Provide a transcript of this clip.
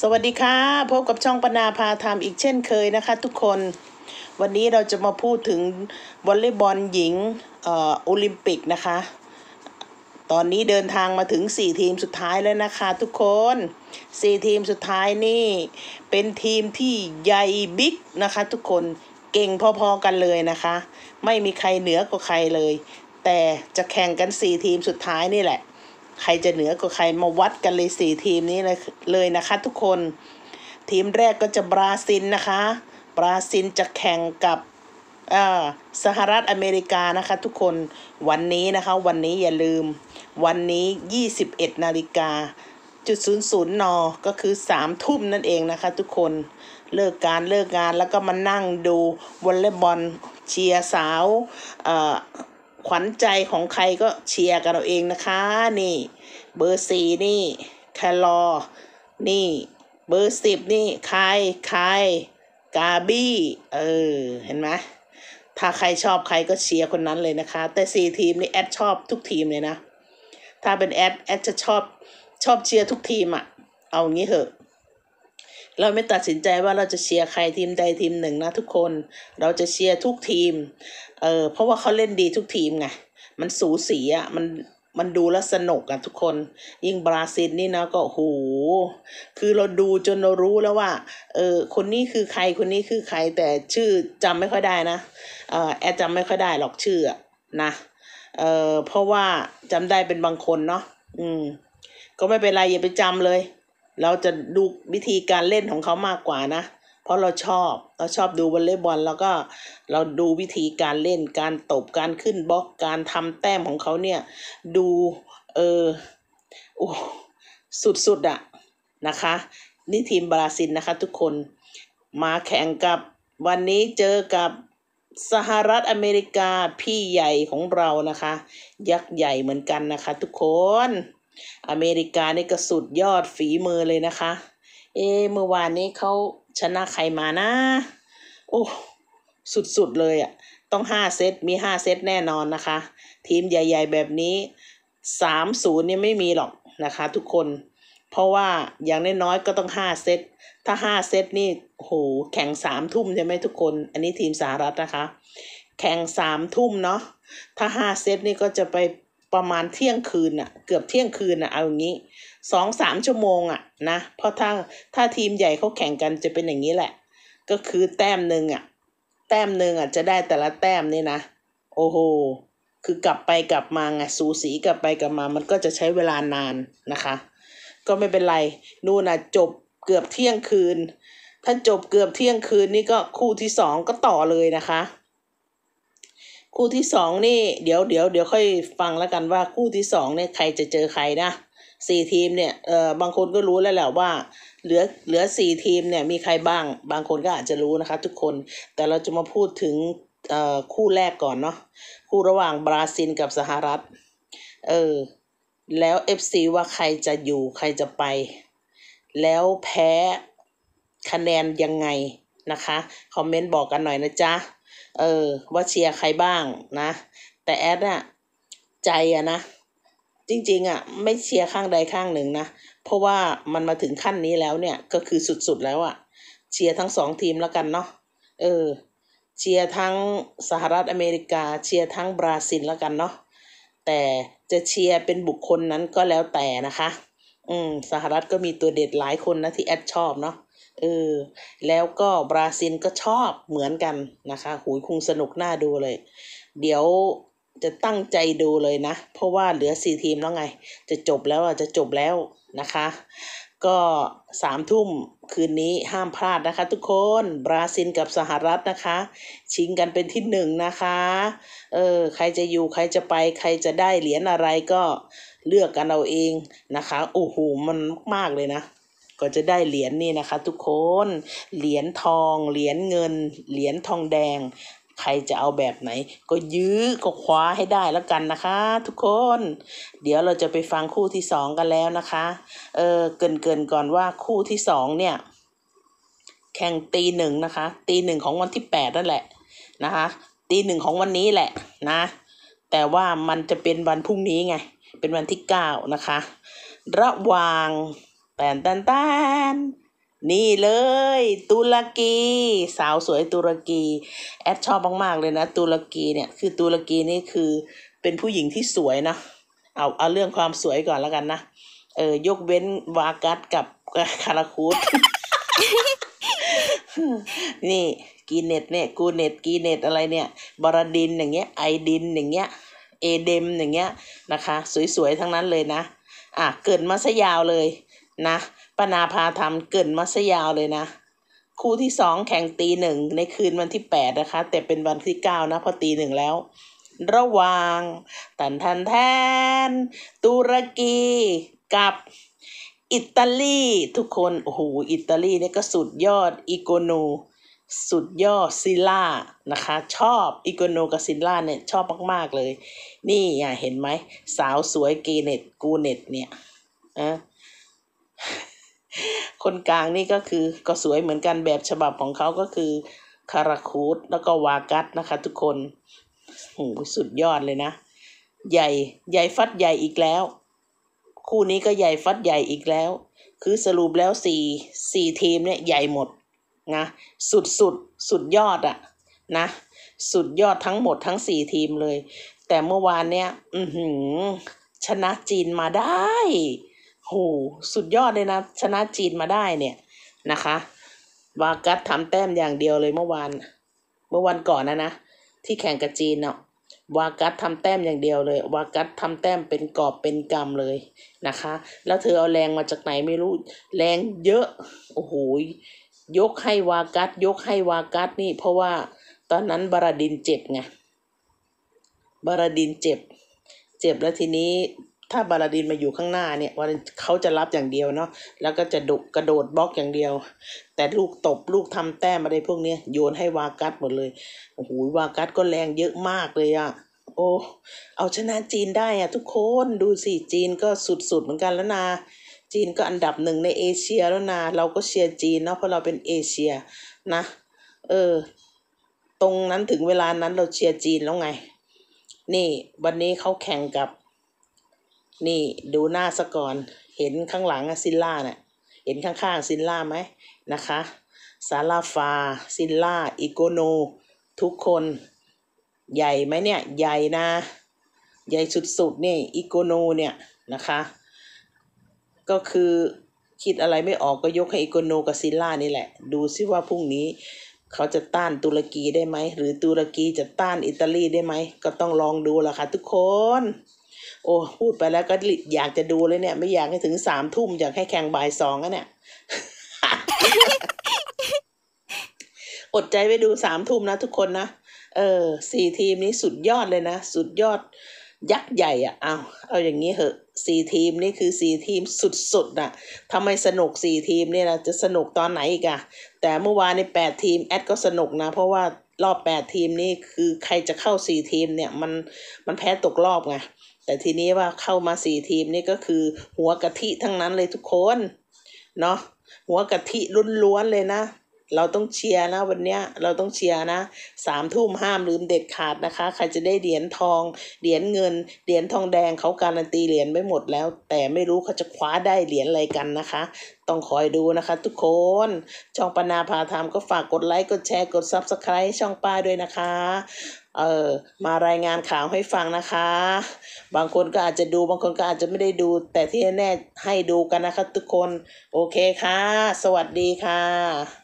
สวัสดีค่ะ พบกับช่องปนาพาธรรมอีกเช่นเคยนะคะทุกคนวันนี้เราจะมาพูดถึงวอลเลย์บอลหญิงโอลิมปิกนะคะ ตอนนี้เดินทางมาถึง 4 ทีมสุดท้ายแล้วนะคะ ทุกคน 4 ทีมสุดท้ายนี่เป็นทีมที่ใหญ่บิ๊กนะคะทุกคนเก่งพอๆกันเลยนะคะไม่มีใครเหนือกว่าใครเลย แต่จะแข่งกัน 4 ทีมสุดท้ายนี่แหละใครจะเหนือกว่าใครมาวัดกันเลยสี่ทีมนี้เลยเลยนะคะ ทุกคนทีมแรกก็จะบราซิลนะคะ บราซิลจะแข่งกับสหรัฐอเมริกานะคะ ทุกคนวันนี้นะคะ วันนี้อย่าลืมวันนี้ 21นาฬิกาจุดศูนย์ศูนย์นอก็คือสามทุ่มนั่นเองนะคะทุกคนเลิกการเลิกงานแล้วก็มานั่งดูวอลเลย์บอลเชียร์สาวขวัญใจของใครก็เชียร์กันเอาเองนะคะนี่เบอร์สี่นี่แคลอนี่เบอร์สิบนี่ใครใคร กาบี้เออเห็นไหม ถ้าใครชอบใครก็เชียร์คนนั้นเลยนะคะ แต่สี่ทีมนี่แอดชอบทุกทีมเลยนะถ้าเป็นแอดแอดจะชอบชอบเชียร์ทุกทีมอะเอางี้เถอะเราไม่ตัดสินใจว่าเราจะเชียร์ใครทีมใดทีมหนึ่งนะ ทุกคน เราจะเชียร์ทุกทีม เออเพราะว่าเขาเล่นดีทุกทีมไง มันสูสีอะ่ะมัน มันดูแลสนุกอะทุกคน ยิ่งบราซิลนี่นะก็โหคือเราดูจนเรารู้แล้วว่า เออคนนี้คือใคร คนนี้คือใครแต่ชื่อจำไม่ค่อยได้นะ เออแอดจำไม่ค่อยได้หรอกชื่ออนะ เออเพราะว่าจำได้เป็นบางคนเนาะ อืม ก็ไม่เป็นไรอย่าไปจำเลยเราจะดูวิธีการเล่นของเขามากกว่านะ เพราะเราชอบ เราชอบดูวอลเลย์บอล แล้วก็เราดูวิธีการเล่นการตบการขึ้นบล็อกการทำแต้มของเขาเนี่ยดูเออโอ้สุดๆอะนะคะนี่ทีมบราซิลนะคะ ทุกคนมาแข่งกับวันนี้เจอกับสหรัฐอเมริกาพี่ใหญ่ของเรานะคะ ยักษ์ใหญ่เหมือนกันนะคะ ทุกคนอเมริกานี่ก็สุดยอดฝีมือเลยนะคะ เอเมื่อวานนี้เขาชนะใครมานะ โอ้ สุดๆเลยอะ่ะ ต้องห้าเซตมีห้าเซตแน่นอนนะคะ ทีมใหญ่ ๆแบบนี้สามศูนย์เนี่ยไม่มีหรอกนะคะทุกคน เพราะว่าอย่างน้อยๆก็ต้องห้าเซต ถ้าห้าเซตนี่โหแข่งสามทุ่มใช่ไหมทุกคน อันนี้ทีมสหรัฐนะคะ แข่งสามทุ่มเนาะ ถ้าห้าเซตนี่ก็จะไปประมาณเที่ยงคืนอะเกือบเที่ยงคืนอะเอาอย่างนี้สองสามชั่วโมงอะนะเพราะถ้าถ้าทีมใหญ่เขาแข่งกันจะเป็นอย่างนี้แหละ ก็คือแต้มหนึ่งอะแต้มหนึ่งอะจะได้แต่ละแต้มนี่นะโอ้โหคือกลับไปกลับมาไงสูสีกลับไปกลับมามันก็จะใช้เวลานานนะคะ ก็ไม่เป็นไรนู่นนะจบเกือบเที่ยงคืนถ้าจบเกือบเที่ยงคืนนี่ก็คู่ที่สองก็ต่อเลยนะคะคู่ที่สองนี่เดี๋ยวเดี๋ยวเดี๋ยวค่อยฟังแล้วกันว่าคู่ที่สองเนี่ยใครจะเจอใครนะสี่ทีมเนี่ยเออบางคนก็รู้แล้วแหละว่า เหลือเหลือสี่ทีมเนี่ยมีใครบ้างบางคนก็อาจจะรู้นะคะทุกคนแต่เราจะมาพูดถึงเอ่อคู่แรกก่อนเนาะคู่ระหว่างบราซิลกับสหรัฐเออ แล้วเอฟซีว่าใครจะอยู่ใครจะไป แล้วแพ้คะแนนยังไงนะคะ คอมเมนต์บอกกันหน่อยนะจ๊ะเออว่าเชียร์ใครบ้างนะ แต่แอดอะใจอะนะ จริงๆอะไม่เชียร์ข้างใดข้างหนึ่งนะ เพราะว่ามันมาถึงขั้นนี้แล้วเนี่ยก็คือสุดๆแล้วอะเชียร์ทั้งสองทีมแล้วกันเนาะเออ เชียร์ทั้งสหรัฐอเมริกาเชียร์ทั้งบราซิลแล้วกันเนาะแต่จะเชียร์เป็นบุคคลนั้นก็แล้วแต่นะคะ อืมสหรัฐก็มีตัวเด็ดหลายคนนะที่แอดชอบเนาะเออแล้วก็บราซิลก็ชอบเหมือนกันนะคะหูยคงสนุกน่าดูเลย เดี๋ยวจะตั้งใจดูเลยนะ เพราะว่าเหลือสี่ทีมแล้วไง จะจบแล้วอ่ะจะจบแล้วนะคะ ก็สามทุ่มคืนนี้ห้ามพลาดนะคะทุกคนบราซิลกับสหรัฐนะคะ ชิงกันเป็นที่หนึ่งนะคะเออใครจะอยู่ใครจะไปใครจะได้เหรียญอะไรก็เลือกกันเอาเองนะคะโอ้โหมันมากเลยนะ็จะได้เหรียญนี่นะคะ ทุกคน เหรียญทอง เหรียญเงิน เหรียญทองแดง ใครจะเอาแบบไหน ก็ยื้อ ก็คว้าให้ได้แล้วกันนะคะ ทุกคน เดี๋ยวเราจะไปฟังคู่ที่สองกันแล้วนะคะ เออเกินเกินก่อนว่าคู่ที่สองเนี่ย แข่งตีหนึ่งนะคะตีหนึ่งของวันที่แปดนั่นแหละนะคะตีหนึ่งของวันนี้แหละนะแต่ว่ามันจะเป็นวันพรุ่งนี้ไงเป็นวันที่เก้านะคะ ระหว่างแปนตันตันนี่เลย ตุรกี สาวสวยตุรกี แอดชอบมากๆเลยนะตุรกีเนี่ยคือตุรกีนี่คือเป็นผู้หญิงที่สวยนะ เอาเอาเรื่องความสวยก่อนแล้วกันนะเออยกเว้น วากัสกับคาราคูดนี่กีเน็ตเนี่ยกูเน็ตกีเน็ตอะไรเนี่ยบารดินอย่างเงี้ยไอดินอย่างเงี้ย เอเดมอย่างเงี้ยนะคะ สวยๆ ทั้งนั้นเลยนะอ่ะเกิดมาซะยาวเลยนะปนาพาธรรมเกินมัสยาวเลยนะ คู่ที่สองแข่งตีหนึ่งในคืนวันที่แปดนะคะ แต่เป็นวันที่เก้านะพอตีหนึ่งแล้ว ระหว่างตันทันแทน ตุรกีกับอิตาลีทุกคนโอ้โหอิตาลีเนี่ยก็สุดยอด อีโกโน สุดยอดซิล่า นะคะ ชอบ อีโกโน กับซิล่าเนี่ยชอบมากๆเลย นี่อ่าเห็นไหม สาวสวยเกเน็ตกูเน็ตเนี่ยอ่ะคนกลางนี่ก็คือก็สวยเหมือนกันแบบฉบับของเขาก็คือคาราคูดแล้วก็วากัสนะคะทุกคนโหสุดยอดเลยนะ ใหญ่ใหญ่ฟัดใหญ่อีกแล้ว คู่นี้ก็ใหญ่ฟัดใหญ่อีกแล้ว คือสรุปแล้วสี่สี่ทีมเนี่ยใหญ่หมดนะสุดสุดสุดยอดอะนะ สุดยอดทั้งหมดทั้งสี่ทีมเลย แต่เมื่อวานเนี่ยอือหือชนะจีนมาได้โหสุดยอดเลยนะ ชนะจีนมาได้เนี่ยนะคะ วากัสทำแต้มอย่างเดียวเลยเมื่อวานเมื่อวันก่อนนะนะที่แข่งกับจีนเนาะวากัสทำแต้มอย่างเดียวเลยวากัสทำแต้มเป็นกอบเป็นกำเลยนะคะ แล้วเธอเอาแรงมาจากไหนไม่รู้แรงเยอะโอ้โหยกให้วากัสยกให้วากัสนี่เพราะว่า ตอนนั้นบาราดินเจ็บไงบาราดินเจ็บเจ็บ แล้วทีนี้ถ้าบาลาดินมาอยู่ข้างหน้าเนี่ยวาเนเขาจะรับอย่างเดียวเนาะแล้วก็จะดุกระโดดบล็อกอย่างเดียว แต่ลูกตบลูกทำแต้มอะไรพวกเนี้ย โยนให้วากัสหมดเลยโอ้โหวากัสก็แรงเยอะมากเลยอะโอ้เอาชนะจีนได้อะทุกคน ดูสิ จีนก็สุด ๆเหมือนกันแล้วนะจีนก็อันดับหนึ่งในเอเชียแล้วนะเราก็เชียร์จีนเนาะเพราะเราเป็นเอเชียนะเออตรงนั้นถึงเวลานั้นเราเชียร์จีนแล้วไง นี่วันนี้เขาแข่งกับนี่ดูหน้าซะก่อน เห็นข้างหลังซินล่าเนี่ยเห็นข้างๆซินล่าไหมนะคะ ซาลาฟา ซินล่าอิโกโน ทุกคน ใหญ่ไหมเนี่ย ใหญ่นะ ใหญ่สุดๆนี่อิโกโนเนี่ยนะคะ ก็คือคิดอะไรไม่ออกก็ยกให้อิโกโนกับซินล่านี่แหละ ดูซิว่าพรุ่งนี้เขาจะต้านตุรกีได้ไหม หรือตุรกีจะต้านอิตาลีได้ไหม ก็ต้องลองดูล่ะค่ะ ทุกคนโอ้พูดไปแล้วก็อยากจะดูเลยเนี่ยไม่อยากให้ถึงสามทุ่มอยากให้แข่งบ่ายสองอะเนี่ย อดใจไปดูสามทุ่มนะทุกคนนะเออสี่ทีมนี้สุดยอดเลยนะสุดยอดยักษ์ใหญ่อะ่ะเอาเอาอย่างนี้เหอะสี่ทีมนี่คือสี่ทีมสุดๆน่ะทำไมสนุกสี่ทีมเนี่ยนะจะสนุกตอนไหนอีกอะแต่เมื่อวานในแปดทีมแอดก็สนุกนะ เพราะว่ารอบแปดทีมนี่คือใครจะเข้าสี่ทีมเนี่ยมันมันแพ้ตกรอบไงแต่ทีนี้ว่าเข้ามาสี่ทีมนี่ก็คือหัวกะทิทั้งนั้นเลยทุกคนเนาะหัวกะทิล้วนๆเลยนะ เราต้องเชียร์นะ วันเนี้ยเราต้องเชียร์นะสามทุ่มห้าม ลืมเด็ดขาดนะคะใครจะได้เหรียญทองเหรียญเงินเหรียญทองแดงเขาการันตีเหรียญไม่หมดแล้ว แต่ไม่รู้เขาจะคว้าได้เหรียญอะไรกันนะคะ ต้องคอยดูนะคะ ทุกคนช่องปนาพาธรรมก็ฝากกดไลค์กดแชร์กดซับสไครต์ช่องป้าด้วยนะคะเออมารายงานข่าวให้ฟังนะคะ บางคนก็อาจจะดูบางคนก็อาจจะไม่ได้ดู แต่ที่แน่ให้ดูกันนะคะ ทุกคนโอเคค่ะ สวัสดีค่ะ